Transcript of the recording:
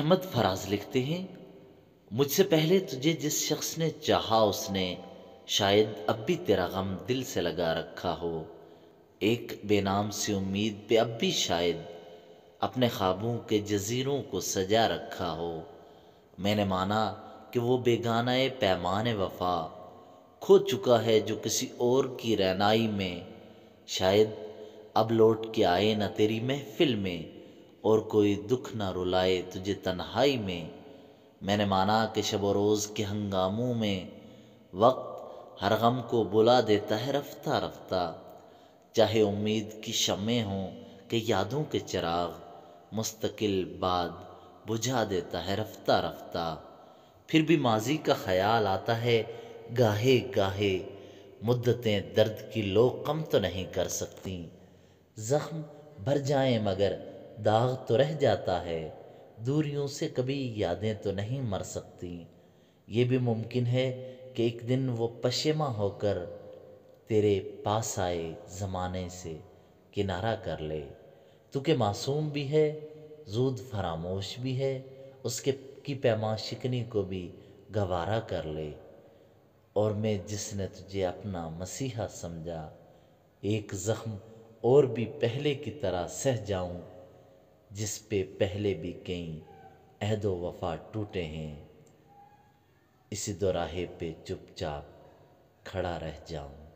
अहमद फराज लिखते हैं मुझसे पहले तुझे जिस शख्स ने चाहा उसने शायद अब भी तेरा गम दिल से लगा रखा हो एक बेनाम सी उम्मीद पे अब भी शायद अपने ख्वाबों के जजीरों को सजा रखा हो मैंने माना कि वो बेगाना पैमान वफा खो चुका है जो किसी और की रहनाई में शायद अब लौट के आए न तेरी महफिल में और कोई दुख ना रुलाए तुझे तन्हाई में मैंने माना कि शब रोज़ के हंगामों में वक्त हर गम को बुला देता है रफ्ता रफ्ता चाहे उम्मीद की शमें हों के यादों के चिराग मुस्तकिल बाद बुझा देता है रफ्ता रफ्ता फिर भी माजी का ख्याल आता है गाहे गाहे मुद्दतें दर्द की लो कम तो नहीं कर सकती ज़ख्म भर जाएं मगर दाग तो रह जाता है दूरियों से कभी यादें तो नहीं मर सकती ये भी मुमकिन है कि एक दिन वो पशेमा होकर तेरे पास आए ज़माने से किनारा कर ले तू के मासूम भी है जूद फरामोश भी है उसके की पैमा शिकनी को भी गवारा कर ले और मैं जिसने तुझे अपना मसीहा समझा एक ज़ख्म और भी पहले की तरह सह जाऊँ जिस पे पहले भी कई अहदो वफा टूटे हैं इसी दोराहे पे चुपचाप खड़ा रह जाऊं